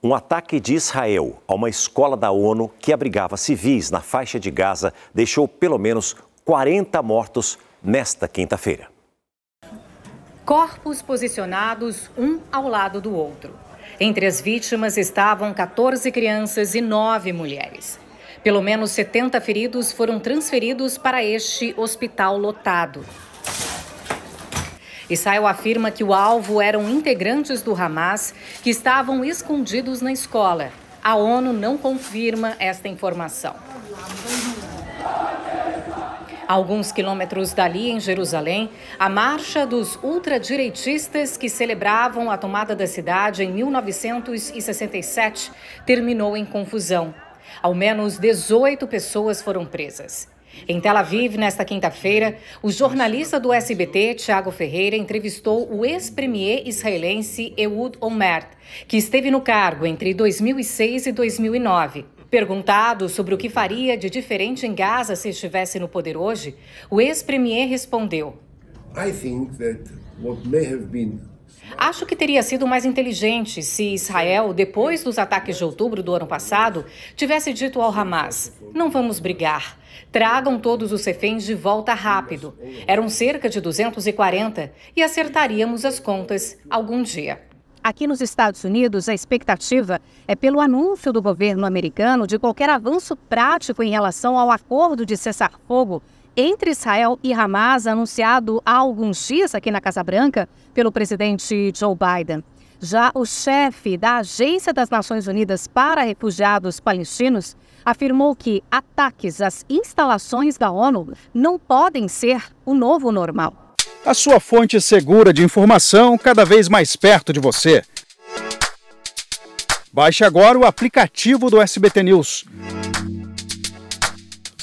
Um ataque de Israel a uma escola da ONU que abrigava civis na faixa de Gaza deixou pelo menos 40 mortos nesta quinta-feira. Corpos posicionados um ao lado do outro. Entre as vítimas estavam 14 crianças e 9 mulheres. Pelo menos 70 feridos foram transferidos para este hospital lotado. Israel afirma que o alvo eram integrantes do Hamas que estavam escondidos na escola. A ONU não confirma esta informação. alguns quilômetros dali, em Jerusalém, a marcha dos ultradireitistas que celebravam a tomada da cidade em 1967 terminou em confusão. Ao menos 18 pessoas foram presas. Em Tel Aviv, nesta quinta-feira, o jornalista do SBT, Tiago Ferreira, entrevistou o ex-premier israelense Ehud Olmert, que esteve no cargo entre 2006 e 2009. Perguntado sobre o que faria de diferente em Gaza se estivesse no poder hoje, o ex-premier respondeu: I think that what may have been Acho que teria sido mais inteligente se Israel, depois dos ataques de outubro do ano passado, tivesse dito ao Hamas: não vamos brigar. Tragam todos os reféns de volta rápido. Eram cerca de 240 e acertaríamos as contas algum dia. Aqui nos Estados Unidos, a expectativa é pelo anúncio do governo americano de qualquer avanço prático em relação ao acordo de cessar-fogo entre Israel e Hamas, anunciado há alguns dias aqui na Casa Branca pelo presidente Joe Biden. Já o chefe da Agência das Nações Unidas para Refugiados Palestinos afirmou que ataques às instalações da ONU não podem ser o novo normal. A sua fonte segura de informação cada vez mais perto de você. Baixe agora o aplicativo do SBT News.